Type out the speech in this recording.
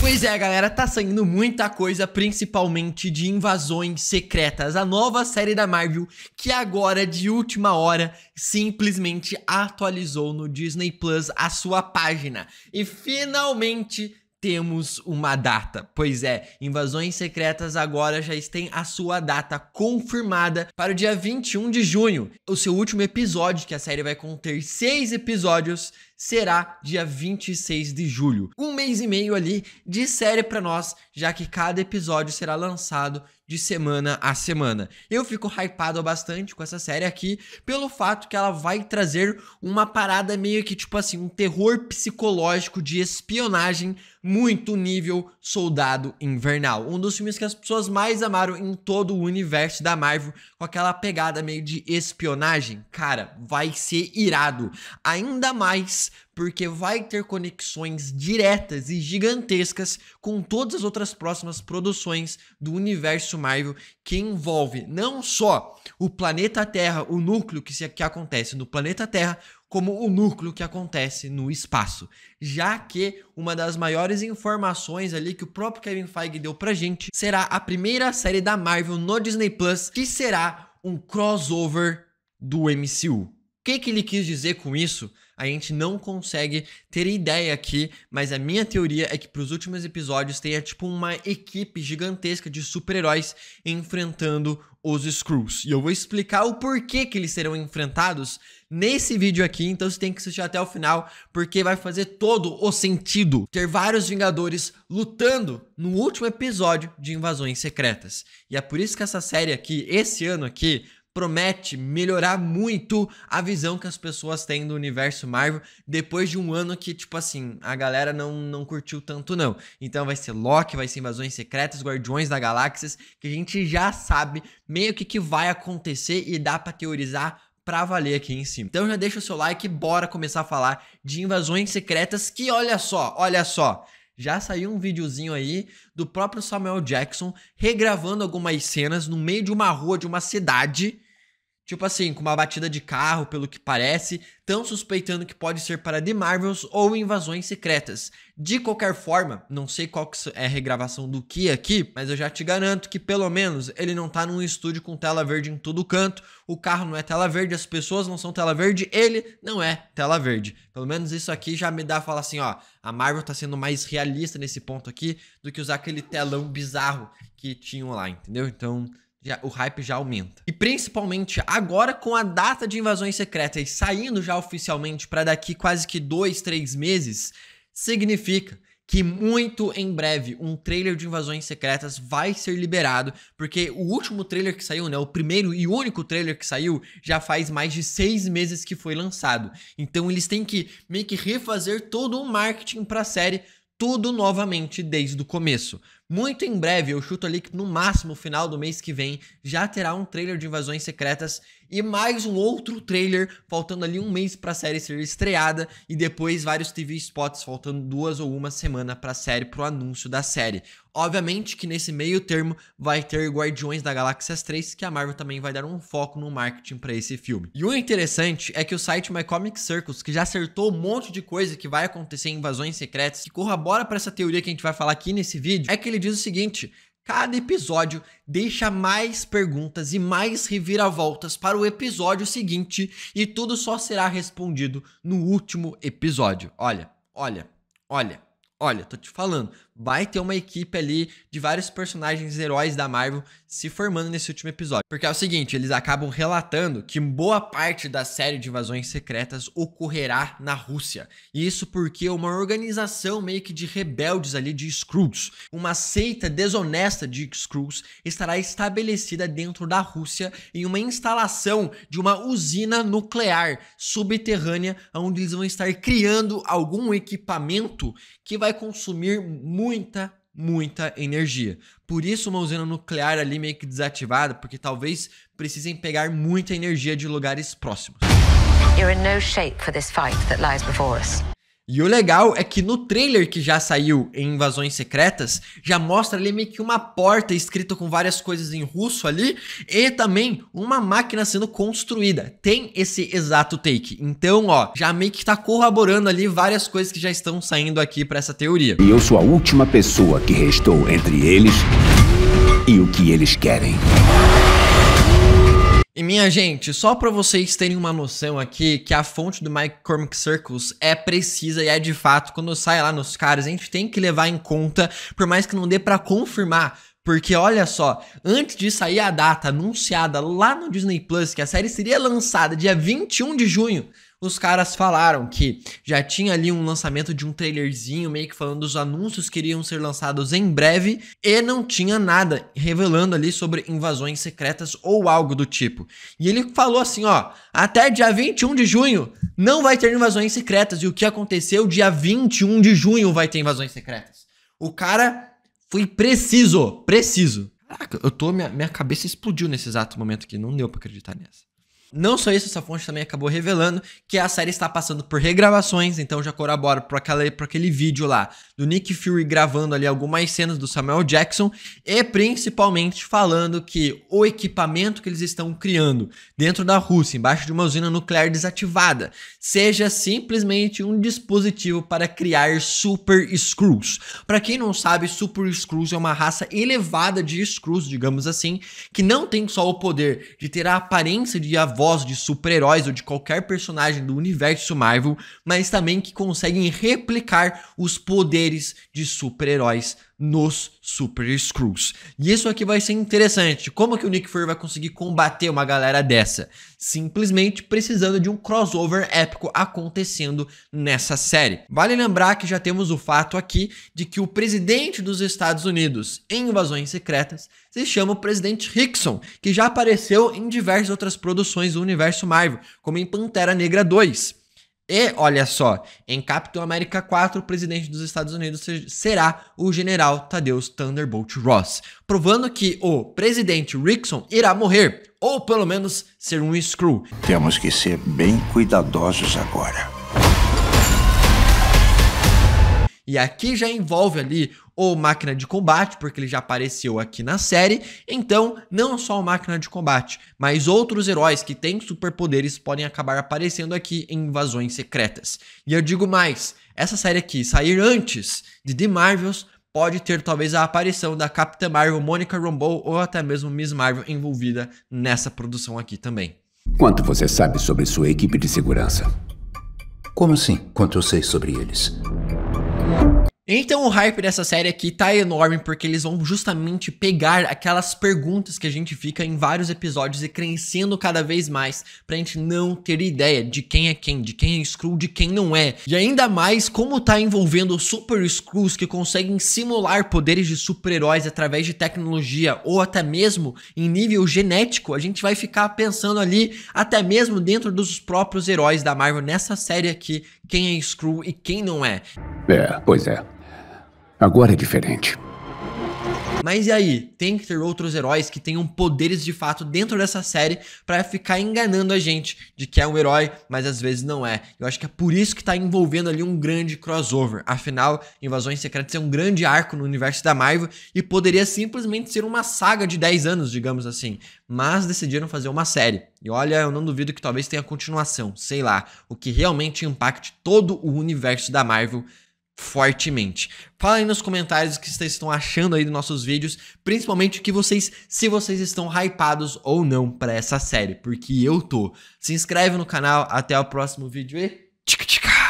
Pois é, galera, tá saindo muita coisa, principalmente de invasões secretas. A nova série da Marvel, que agora, de última hora, simplesmente atualizou no Disney Plus a sua página. E finalmente temos uma data. Pois é, Invasões Secretas agora já tem a sua data confirmada para o dia 21 de junho. O seu último episódio, que a série vai conter seis episódios, será dia 26 de julho. Um mês e meio ali de série para nós, já que cada episódio será lançado de semana a semana. Eu fico hypado bastante com essa série aqui pelo fato que ela vai trazer uma parada meio que tipo assim, um terror psicológico de espionagem muito nível Soldado Invernal. Um dos filmes que as pessoas mais amaram em todo o universo da Marvel, com aquela pegada meio de espionagem. Cara, vai ser irado. Ainda mais porque vai ter conexões diretas e gigantescas com todas as outras próximas produções do universo Marvel que envolve não só o planeta Terra, o núcleo que, se, que acontece no planeta Terra, como o núcleo que acontece no espaço, já que uma das maiores informações ali que o próprio Kevin Feige deu pra gente será a primeira série da Marvel no Disney Plus, que será um crossover do MCU. O que, que ele quis dizer com isso? a gente não consegue ter ideia aqui, mas a minha teoria é que pros últimos episódios tenha tipo uma equipe gigantesca de super-heróis enfrentando os Screws. E eu vou explicar o porquê que eles serão enfrentados nesse vídeo aqui, então você tem que assistir até o final, porque vai fazer todo o sentido ter vários Vingadores lutando no último episódio de Invasões Secretas. E é por isso que essa série aqui, esse ano aqui, promete melhorar muito a visão que as pessoas têm do universo Marvel depois de um ano que, tipo assim, a galera não, não curtiu tanto, não. Então vai ser Loki, vai ser Invasões Secretas, Guardiões da Galáxias, que a gente já sabe meio que que vai acontecer e dá pra teorizar pra valer aqui em cima. Então já deixa o seu like e bora começar a falar de invasões secretas que olha só, olha só. Já saiu um videozinho aí do próprio Samuel Jackson regravando algumas cenas no meio de uma rua de uma cidade Tipo assim, com uma batida de carro, pelo que parece, tão suspeitando que pode ser para The Marvels ou invasões secretas. De qualquer forma, não sei qual é a regravação do que aqui, mas eu já te garanto que pelo menos ele não tá num estúdio com tela verde em todo canto, o carro não é tela verde, as pessoas não são tela verde, ele não é tela verde. Pelo menos isso aqui já me dá a falar assim, ó, a Marvel tá sendo mais realista nesse ponto aqui do que usar aquele telão bizarro que tinham lá, entendeu? Então, já, o hype já aumenta. E principalmente agora com a data de invasões secretas saindo já oficialmente para daqui quase que dois, três meses, significa que muito em breve um trailer de invasões secretas vai ser liberado, porque o último trailer que saiu, né, o primeiro e único trailer que saiu, já faz mais de seis meses que foi lançado. Então eles têm que meio que refazer todo o marketing para a série tudo novamente desde o começo. Muito em breve, eu chuto ali que no máximo final do mês que vem já terá um trailer de invasões secretas e mais um outro trailer, faltando ali um mês para a série ser estreada e depois vários TV spots faltando duas ou uma semana para a série para o anúncio da série. Obviamente que nesse meio termo vai ter Guardiões da Galáxia 3, que a Marvel também vai dar um foco no marketing para esse filme. E o interessante é que o site My Comic Circles, que já acertou um monte de coisa que vai acontecer em invasões secretas, que corrobora para essa teoria que a gente vai falar aqui nesse vídeo, é que ele diz o seguinte: Cada episódio deixa mais perguntas e mais reviravoltas para o episódio seguinte e tudo só será respondido no último episódio. Olha, olha, olha, olha, tô te falando vai ter uma equipe ali de vários personagens heróis da Marvel se formando nesse último episódio. Porque é o seguinte, eles acabam relatando que boa parte da série de invasões secretas ocorrerá na Rússia. E isso porque uma organização meio que de rebeldes ali de Skrulls, uma seita desonesta de Skrulls, estará estabelecida dentro da Rússia em uma instalação de uma usina nuclear subterrânea onde eles vão estar criando algum equipamento que vai consumir muito muita, muita energia. Por isso uma usina nuclear ali meio que desativada, porque talvez precisem pegar muita energia de lugares próximos. You're in no shape for this fight that lies before us. E o legal é que no trailer que já saiu em Invasões Secretas, já mostra ali meio que uma porta escrita com várias coisas em russo ali e também uma máquina sendo construída. Tem esse exato take. Então, ó, já meio que tá corroborando ali várias coisas que já estão saindo aqui para essa teoria. E eu sou a última pessoa que restou entre eles e o que eles querem. E minha gente, só para vocês terem uma noção aqui que a fonte do Mike Cormick Circles é precisa e é de fato quando sai lá nos caras, a gente tem que levar em conta, por mais que não dê para confirmar, porque olha só, antes de sair a data anunciada lá no Disney Plus que a série seria lançada dia 21 de junho, os caras falaram que já tinha ali um lançamento de um trailerzinho, meio que falando dos anúncios que iriam ser lançados em breve, e não tinha nada revelando ali sobre invasões secretas ou algo do tipo. E ele falou assim: ó, até dia 21 de junho não vai ter invasões secretas, e o que aconteceu? Dia 21 de junho vai ter invasões secretas. O cara foi preciso, preciso. Caraca, eu tô. Minha, minha cabeça explodiu nesse exato momento aqui, não deu pra acreditar nessa. Não só isso, essa fonte também acabou revelando que a série está passando por regravações, então já corrobora para aquele, aquele vídeo lá do Nick Fury gravando ali algumas cenas do Samuel Jackson e principalmente falando que o equipamento que eles estão criando dentro da Rússia, embaixo de uma usina nuclear desativada, seja simplesmente um dispositivo para criar super screws. Para quem não sabe, super screws é uma raça elevada de screws, digamos assim, que não tem só o poder de ter a aparência de voz de super-heróis ou de qualquer personagem do universo Marvel, mas também que conseguem replicar os poderes de super-heróis nos Super Screws. E isso aqui vai ser interessante. Como que o Nick Fury vai conseguir combater uma galera dessa? Simplesmente precisando de um crossover épico acontecendo nessa série. Vale lembrar que já temos o fato aqui de que o presidente dos Estados Unidos em Invasões Secretas se chama o presidente Hickson, que já apareceu em diversas outras produções do universo Marvel, como em Pantera Negra 2. E, olha só, em Capitão América 4, o presidente dos Estados Unidos será o general Tadeus Thunderbolt Ross, provando que o presidente Rickson irá morrer, ou pelo menos ser um Screw. Temos que ser bem cuidadosos agora. E aqui já envolve ali ou máquina de combate, porque ele já apareceu aqui na série. Então, não só o máquina de combate, mas outros heróis que têm superpoderes podem acabar aparecendo aqui em invasões secretas. E eu digo mais, essa série aqui sair antes de The Marvels pode ter talvez a aparição da Capitã Marvel, Monica Rambeau ou até mesmo Miss Marvel envolvida nessa produção aqui também. Quanto você sabe sobre sua equipe de segurança? Como assim? Quanto eu sei sobre eles? Então o hype dessa série aqui tá enorme porque eles vão justamente pegar aquelas perguntas que a gente fica em vários episódios e crescendo cada vez mais pra gente não ter ideia de quem é quem, de quem é Skrull, de quem não é. E ainda mais como tá envolvendo super Skrulls que conseguem simular poderes de super-heróis através de tecnologia ou até mesmo em nível genético, a gente vai ficar pensando ali até mesmo dentro dos próprios heróis da Marvel nessa série aqui quem é Screw e quem não é. É, pois é. Agora é diferente. Mas e aí? Tem que ter outros heróis que tenham poderes de fato dentro dessa série para ficar enganando a gente de que é um herói, mas às vezes não é. Eu acho que é por isso que tá envolvendo ali um grande crossover. Afinal, Invasões Secretas é um grande arco no universo da Marvel e poderia simplesmente ser uma saga de 10 anos, digamos assim. Mas decidiram fazer uma série. E olha, eu não duvido que talvez tenha continuação, sei lá, o que realmente impacte todo o universo da Marvel fortemente. Fala aí nos comentários o que vocês estão achando aí dos nossos vídeos, principalmente o que vocês, se vocês estão hypados ou não para essa série, porque eu tô. Se inscreve no canal, até o próximo vídeo e tchica tchica.